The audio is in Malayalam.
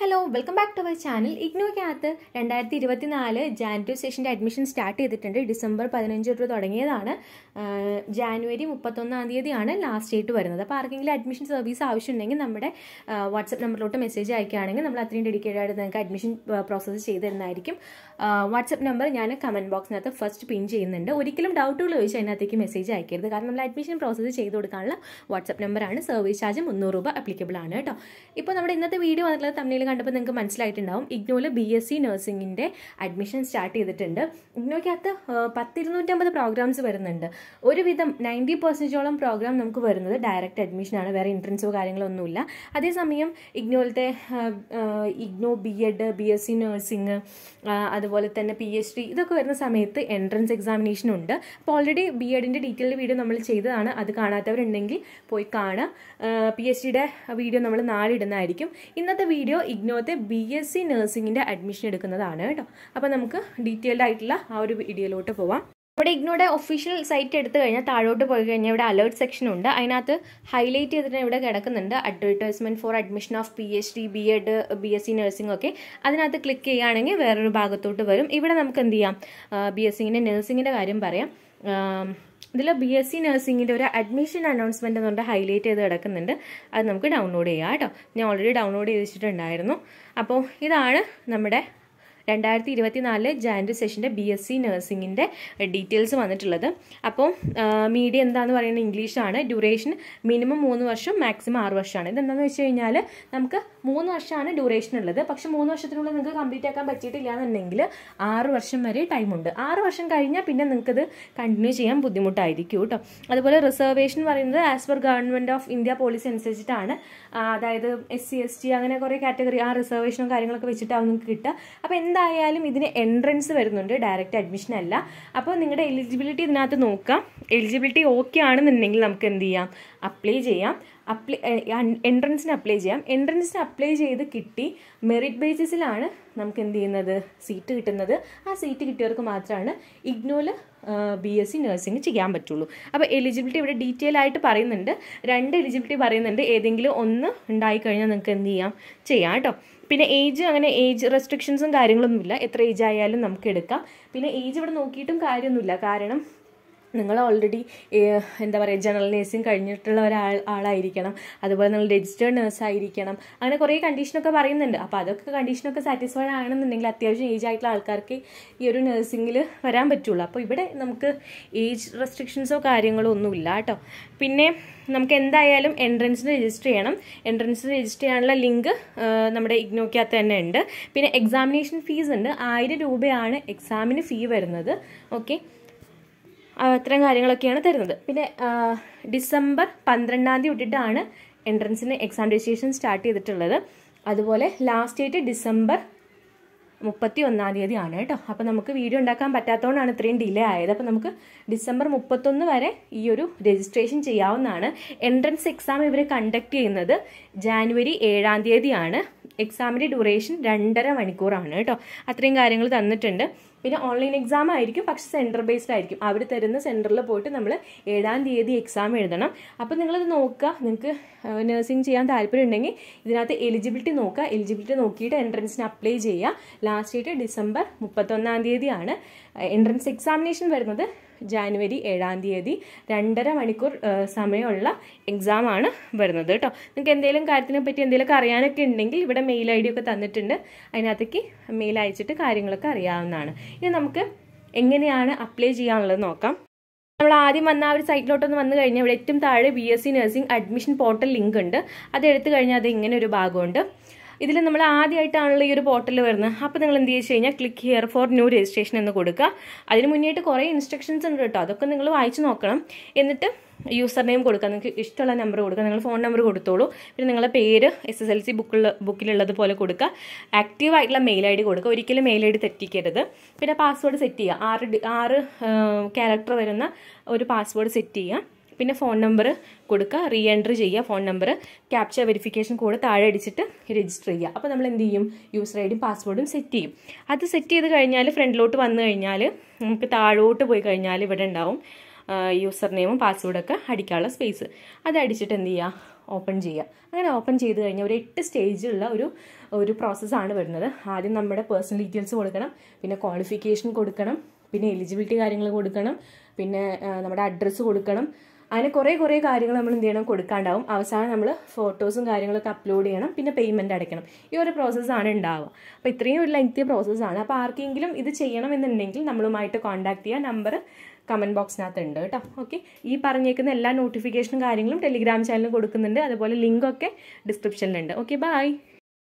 hello welcome back to our channel ഇഗ്നോയ്ക്കകത്ത് രണ്ടായിരത്തി ഇരുപത്തി നാല് ജാനുവരി സെഷൻ്റെ അഡ്മിഷൻ സ്റ്റാർട്ട് ചെയ്തിട്ടുണ്ട് ഡിസംബർ പതിനഞ്ച് തൊട്ട് തുടങ്ങിയതാണ് ജാനുവരി മുപ്പത്തൊന്നാം തീയതിയാണ് ലാസ്റ്റ് ഡേറ്റ് വരുന്നത് അപ്പോൾ ആർക്കെങ്കിലും അഡ്മിഷൻ സർവീസ് ആവശ്യമുണ്ടെങ്കിൽ നമ്മുടെ വാട്സപ്പ് നമ്പറിലോട്ട് മെസ്സേജ് അയക്കുകയാണെങ്കിൽ നമ്മൾ അത്രയും ഡെഡിക്കേറ്റഡ് ആയിട്ട് നിങ്ങൾക്ക് അഡ്മിഷൻ പ്രോസസ്സ് ചെയ്ത് തരുന്നതായിരിക്കും വാട്സപ്പ് നമ്പർ ഞാൻ കമൻറ്റ് ബോക്സിനകത്ത് ഫസ്റ്റ് പിൻ ചെയ്യുന്നുണ്ട് ഒരിക്കലും ഡൗട്ടുകൾ ചോദിച്ചാൽ അതിനകത്തേക്ക് മെസ്സേജ് അയക്കരുത് കാരണം നമ്മൾ അഡ്മിഷൻ പ്രോസസ്സ് ചെയ്ത് കൊടുക്കാനുള്ള വാട്സപ്പ് നമ്പറാണ് സർവീസ് ചാർജ് മുന്നൂറ് രൂപ അപ്ലിക്കബിൾ ആണ് കേട്ടോ ഇപ്പോൾ നമ്മുടെ ഇന്നത്തെ വീഡിയോ വന്നിട്ടുള്ളത് തമ്മിൽ കണ്ടപ്പോൾ നിങ്ങൾക്ക് മനസ്സിലായിട്ടുണ്ടാവും ഇഗ്നോയിൽ ബി എസ് സി നഴ്സിങ്ങിൻ്റെ അഡ്മിഷൻ സ്റ്റാർട്ട് ചെയ്തിട്ടുണ്ട് ഇഗ്നോയ്ക്കകത്ത് പത്തിരുന്നൂറ്റമ്പത് പ്രോഗ്രാംസ് വരുന്നുണ്ട് ഒരുവിധം നയൻറ്റി പെർസെൻറ്റേജോളം പ്രോഗ്രാം നമുക്ക് വരുന്നത് ഡയറക്റ്റ് അഡ്മിഷനാണ് വേറെ എൻട്രൻസോ കാര്യങ്ങളോ ഒന്നുമില്ല അതേസമയം ഇഗ്നോയിലത്തെ IGNOU B Ed B S C nursing അതുപോലെ തന്നെ പി എച്ച് ഡി ഇതൊക്കെ വരുന്ന സമയത്ത് എൻട്രൻസ് എക്സാമിനേഷൻ ഉണ്ട് അപ്പോൾ ഓൾറെഡി ബി എഡിൻ്റെ ഡീറ്റെയിൽഡ് വീഡിയോ നമ്മൾ ചെയ്തതാണ് അത് കാണാത്തവരുണ്ടെങ്കിൽ പോയി കാണുക പി എച്ച് ഡിയുടെ വീഡിയോ നമ്മൾ നാളെ ഇടുന്നതായിരിക്കും ഇന്നത്തെ വീഡിയോ ഇഗ്നോത്തെ ബി എസ് സി നഴ്സിംഗിൻ്റെ അഡ്മിഷൻ എടുക്കുന്നതാണ് കേട്ടോ അപ്പോൾ നമുക്ക് ഡീറ്റെയിൽഡ് ആയിട്ടുള്ള ആ ഒരു വീഡിയോയിലോട്ട് പോവാം നമ്മുടെ ഇഗ്നോയുടെ ഒഫീഷ്യൽ സൈറ്റ് എടുത്തു കഴിഞ്ഞാൽ താഴോട്ട് പോയി കഴിഞ്ഞാൽ ഇവിടെ അലേർട്ട് സെക്ഷൻ ഉണ്ട് അതിനകത്ത് ഹൈലൈറ്റ് ചെയ്തിട്ട് ഇവിടെ കിടക്കുന്നുണ്ട് advertisement for admission of P H D B Ed B S C nursing ഒക്കെ അതിനകത്ത് ക്ലിക്ക് ചെയ്യുകയാണെങ്കിൽ വേറൊരു ഭാഗത്തോട്ട് വരും ഇവിടെ നമുക്ക് എന്ത് ചെയ്യാം ബി എസ് സിങ്ങിൻ്റെ നഴ്സിങ്ങിൻ്റെ കാര്യം പറയാം ഇതിൽ ബി എസ് സി നഴ്സിംഗിൻ്റെ ഒരു അഡ്മിഷൻ അനൗൺസ്മെൻറ്റ് നമ്മുടെ ഹൈലൈറ്റ് ചെയ്ത് കിടക്കുന്നുണ്ട് അത് നമുക്ക് ഡൗൺലോഡ് ചെയ്യാം കേട്ടോ ഞാൻ ഓൾറെഡി ഡൗൺലോഡ് ചെയ്ത് വെച്ചിട്ടുണ്ടായിരുന്നു അപ്പോൾ ഇതാണ് നമ്മുടെ രണ്ടായിരത്തി ഇരുപത്തിനാലില് ജാനുവരി സെഷൻ്റെ ബി എസ് സി നഴ്സിങ്ങിൻ്റെ ഡീറ്റെയിൽസ് വന്നിട്ടുള്ളത് അപ്പോൾ മീഡിയം എന്താണെന്ന് പറയുന്നത് ഇംഗ്ലീഷാണ് ഡ്യൂറേഷൻ മിനിമം മൂന്ന് വർഷം മാക്സിമം ആറ് വർഷമാണ് ഇതെന്താണെന്ന് വെച്ച് കഴിഞ്ഞാൽ നമുക്ക് മൂന്ന് വർഷമാണ് ഡ്യൂറേഷൻ ഉള്ളത് പക്ഷേ മൂന്ന് വർഷത്തിനുള്ളിൽ നിങ്ങൾക്ക് കംപ്ലീറ്റ് ആക്കാൻ പറ്റിയിട്ടില്ല എന്നുണ്ടെങ്കിൽ ആറ് വർഷം വരെ ടൈമുണ്ട് ആറ് വർഷം കഴിഞ്ഞാൽ പിന്നെ നിങ്ങൾക്കത് കണ്ടിന്യൂ ചെയ്യാൻ ബുദ്ധിമുട്ടായിരിക്കും കേട്ടോ അതുപോലെ റിസർവേഷൻ പറയുന്നത് as per government of India policy അനുസരിച്ചിട്ടാണ് അതായത് എസ് സി എസ് ടി അങ്ങനെ കുറേ കാറ്റഗറി ആ റിസർവേഷനും കാര്യങ്ങളൊക്കെ വെച്ചിട്ടാവും നിങ്ങൾക്ക് കിട്ടുക അപ്പോൾ എന്താണ് എന്തായാലും ഇതിന് എൻട്രൻസ് വരുന്നുണ്ട് ഡയറക്റ്റ് അഡ്മിഷൻ അല്ല അപ്പോൾ നിങ്ങളുടെ എലിജിബിലിറ്റി ഇതിനകത്ത് നോക്കാം എലിജിബിലിറ്റി ഓക്കെ ആണെന്നുണ്ടെങ്കിൽ നമുക്ക് എന്ത് ചെയ്യാം അപ്ലൈ ചെയ്യാം അപ്ലൈ എൻട്രൻസിന് അപ്ലൈ ചെയ്യാം എൻട്രൻസിന് അപ്ലൈ ചെയ്ത് കിട്ടി മെറിറ്റ് ബേസിസിലാണ് നമുക്ക് എന്ത് ചെയ്യുന്നത് സീറ്റ് കിട്ടുന്നത് ആ സീറ്റ് കിട്ടിയവർക്ക് മാത്രമാണ് ഇഗ്നോല് ബി എസ് സി നഴ്സിംഗ് ചെയ്യാൻ പറ്റുള്ളൂ അപ്പോൾ എലിജിബിലിറ്റി ഇവിടെ ഡീറ്റെയിൽ ആയിട്ട് പറയുന്നുണ്ട് രണ്ട് എലിജിബിലിറ്റി പറയുന്നുണ്ട് ഏതെങ്കിലും ഒന്ന് ഉണ്ടായിക്കഴിഞ്ഞാൽ നിങ്ങൾക്ക് എന്ത് ചെയ്യാം ചെയ്യാം കേട്ടോ പിന്നെ ഏജ് അങ്ങനെ ഏജ് റെസ്ട്രിക്ഷൻസും കാര്യങ്ങളൊന്നുമില്ല എത്ര ഏജ് ആയാലും നമുക്ക് എടുക്കാം പിന്നെ ഏജ് ഇവിടെ നോക്കിയിട്ടും കാര്യമൊന്നുമില്ല കാരണം നിങ്ങൾ ഓൾറെഡി എന്താ പറയുക ജനറൽ നേഴ്സിംഗ് കഴിഞ്ഞിട്ടുള്ള ഒരാൾ ആളായിരിക്കണം അതുപോലെ നിങ്ങൾ രജിസ്റ്റേഡ് നേഴ്സ് ആയിരിക്കണം അങ്ങനെ കുറേ കണ്ടീഷനൊക്കെ പറയുന്നുണ്ട് അപ്പോൾ അതൊക്കെ കണ്ടീഷനൊക്കെ സാറ്റിസ്ഫൈഡ് ആണെന്നുണ്ടെങ്കിൽ അത്യാവശ്യം ഏജ് ആയിട്ടുള്ള ആൾക്കാർക്ക് ഈ ഒരു നേഴ്സിങ്ങിൽ വരാൻ പറ്റുള്ളൂ അപ്പോൾ ഇവിടെ നമുക്ക് ഏജ് റെസ്ട്രിക്ഷൻസോ കാര്യങ്ങളോ ഒന്നുമില്ല കേട്ടോ പിന്നെ നമുക്ക് എന്തായാലും എൻട്രൻസിന് രജിസ്റ്റർ ചെയ്യണം എൻട്രൻസിന് രജിസ്റ്റർ ചെയ്യാനുള്ള ലിങ്ക് നമ്മുടെ ഇഗ്നോക്കകത്ത് തന്നെ ഉണ്ട് പിന്നെ എക്സാമിനേഷൻ ഫീസ് ഉണ്ട് ആയിരം രൂപയാണ് എക്സാമിന് ഫീ വരുന്നത് ഓക്കെ അത്തരം കാര്യങ്ങളൊക്കെയാണ് തരുന്നത് പിന്നെ ഡിസംബർ പന്ത്രണ്ടാം തീയതി ഇട്ടിട്ടാണ് എൻട്രൻസിന് എക്സാം രജിസ്ട്രേഷൻ സ്റ്റാർട്ട് ചെയ്തിട്ടുള്ളത് അതുപോലെ ലാസ്റ്റ് ഡേറ്റ് ഡിസംബർ മുപ്പത്തി ഒന്നാം തീയതി ആണ് കേട്ടോ അപ്പോൾ നമുക്ക് വീഡിയോ ഉണ്ടാക്കാൻ പറ്റാത്തതുകൊണ്ടാണ് ഇത്രയും ഡിലേ ആയത് അപ്പോൾ നമുക്ക് ഡിസംബർ മുപ്പത്തൊന്ന് വരെ ഈ ഒരു രജിസ്ട്രേഷൻ ചെയ്യാവുന്നതാണ് എൻട്രൻസ് എക്സാം ഇവർ കണ്ടക്ട് ചെയ്യുന്നത് ജാനുവരി ഏഴാം തീയതിയാണ് എക്സാമിൻ്റെ ഡ്യൂറേഷൻ രണ്ടര മണിക്കൂറാണ് കേട്ടോ അത്രയും കാര്യങ്ങൾ തന്നിട്ടുണ്ട് പിന്നെ ഓൺലൈൻ എക്സാം ആയിരിക്കും പക്ഷെ സെൻറ്റർ ബേസ്ഡ് ആയിരിക്കും അവർ തരുന്ന സെൻറ്ററിൽ പോയിട്ട് നമ്മൾ ഏഴാം തീയതി എക്സാം എഴുതണം അപ്പോൾ നിങ്ങളത് നോക്കുക നിങ്ങൾക്ക് നഴ്സിംഗ് ചെയ്യാൻ താല്പര്യം ഉണ്ടെങ്കിൽ ഇതിനകത്ത് എലിജിബിലിറ്റി നോക്കുക എലിജിബിലിറ്റി നോക്കിയിട്ട് എൻട്രൻസിന് അപ്ലൈ ചെയ്യുക ലാസ്റ്റ് ഡേറ്റ് ഡിസംബർ മുപ്പത്തൊന്നാം തീയതിയാണ് എൻട്രൻസ് എക്സാമിനേഷൻ വരുന്നത് ജാനുവരി ഏഴാം തീയതി രണ്ടര മണിക്കൂർ സമയമുള്ള എക്സാമാണ് വരുന്നത് കേട്ടോ നിങ്ങൾക്ക് എന്തെങ്കിലും കാര്യത്തിനെ പറ്റി എന്തെങ്കിലുമൊക്കെ അറിയാനൊക്കെ ഉണ്ടെങ്കിൽ ഇവിടെ മെയിൽ ഐ ഡി ഒക്കെ തന്നിട്ടുണ്ട് അതിനകത്തേക്ക് മെയിൽ അയച്ചിട്ട് കാര്യങ്ങളൊക്കെ അറിയാവുന്നതാണ് ഇനി നമുക്ക് എങ്ങനെയാണ് അപ്ലൈ ചെയ്യാനുള്ളത് നോക്കാം നമ്മൾ ആദ്യം വന്ന ആ ഒരു സൈറ്റിലോട്ടൊന്ന് വന്നു കഴിഞ്ഞാൽ ഇവിടെ ഏറ്റവും താഴെ B S C nursing admission portal link ഉണ്ട് അത് എടുത്തു കഴിഞ്ഞാൽ അത് ഇങ്ങനെ ഒരു ഭാഗമുണ്ട് ഇതിൽ നമ്മൾ ആദ്യമായിട്ടാണല്ലോ ഈ ഒരു പോർട്ടൽ വരുന്നത് അപ്പോൾ നിങ്ങൾ എന്ത് ചെയ്ത് കഴിഞ്ഞാൽ click here for new registration എന്ന് കൊടുക്കുക അതിന് മുന്നേയായിട്ട് കുറേ ഇൻസ്ട്രക്ഷൻസ് ഉണ്ട് കേട്ടോ അതൊക്കെ നിങ്ങൾ വായിച്ച് നോക്കണം എന്നിട്ട് യൂസർ നെയിം കൊടുക്കുക നിങ്ങൾക്ക് ഇഷ്ടമുള്ള നമ്പർ കൊടുക്കുക നിങ്ങൾ ഫോൺ നമ്പർ കൊടുത്തോളൂ പിന്നെ നിങ്ങളുടെ പേര് എസ് എസ് എൽ സി ബുക്കുള്ള ബുക്കിലുള്ളതുപോലെ കൊടുക്കുക ആക്റ്റീവ് ആയിട്ടുള്ള മെയിൽ ഐ ഡി കൊടുക്കുക ഒരിക്കലും മെയിൽ ഐ ഡി തെറ്റിക്കരുത് പിന്നെ പാസ്വേഡ് സെറ്റ് ചെയ്യുക ആറ് ആറ് ക്യാരക്ടർ വരുന്ന ഒരു പാസ്വേഡ് സെറ്റ് ചെയ്യുക പിന്നെ ഫോൺ നമ്പർ കൊടുക്കുക റീ എൻട്രി ചെയ്യുക phone number capture verification code താഴെ അടിച്ചിട്ട് രജിസ്റ്റർ ചെയ്യുക അപ്പോൾ നമ്മൾ എന്ത് ചെയ്യും യൂസർ ഐ ഡിയും പാസ്വേഡും സെറ്റ് ചെയ്യും അത് സെറ്റ് ചെയ്ത് കഴിഞ്ഞാൽ ഫ്രണ്ടിലോട്ട് വന്നു കഴിഞ്ഞാൽ നമുക്ക് താഴോട്ട് പോയി കഴിഞ്ഞാൽ ഇവിടെ ഉണ്ടാവും യൂസർ നെയിമും പാസ്വേഡൊക്കെ അടിക്കാനുള്ള സ്പേസ് അത് അടിച്ചിട്ട് എന്ത് ചെയ്യുക ഓപ്പൺ ചെയ്യുക അങ്ങനെ ഓപ്പൺ ചെയ്ത് കഴിഞ്ഞാൽ ഒരു എട്ട് സ്റ്റേജിലുള്ള ഒരു ഒരു പ്രോസസ്സാണ് വരുന്നത് ആദ്യം നമ്മുടെ പേഴ്സണൽ ഡീറ്റെയിൽസ് കൊടുക്കണം പിന്നെ ക്വാളിഫിക്കേഷൻ കൊടുക്കണം പിന്നെ എലിജിബിലിറ്റി കാര്യങ്ങൾ കൊടുക്കണം പിന്നെ നമ്മുടെ അഡ്രസ്സ് കൊടുക്കണം അതിന് കുറേ കുറേ കാര്യങ്ങൾ നമ്മൾ എന്ത് ചെയ്യണം കൊടുക്കാണ്ടാവും അവസാനം നമ്മൾ ഫോട്ടോസും കാര്യങ്ങളൊക്കെ അപ്ലോഡ് ചെയ്യണം പിന്നെ പേയ്മെൻറ്റ് അടയ്ക്കണം ഈ ഒരു പ്രോസസ്സാണ് ഉണ്ടാവുക അപ്പോൾ ഇത്രയും ഒരു ലെങ്തി പ്രോസസ്സാണ് അപ്പോൾ ആർക്കെങ്കിലും ഇത് ചെയ്യണമെന്നുണ്ടെങ്കിൽ നമ്മളുമായിട്ട് കോൺടാക്ട് ചെയ്യുക നമ്പർ കമൻറ്റ് ബോക്സിനകത്ത് ഉണ്ട് കേട്ടോ ഓക്കെ ഈ പറഞ്ഞേക്കുന്ന എല്ലാ നോട്ടിഫിക്കേഷനും കാര്യങ്ങളും ടെലിഗ്രാം ചാനലിൽ കൊടുക്കുന്നുണ്ട് അതുപോലെ ലിങ്കൊക്കെ ഡിസ്ക്രിപ്ഷനിലുണ്ട് ഓക്കെ ബൈ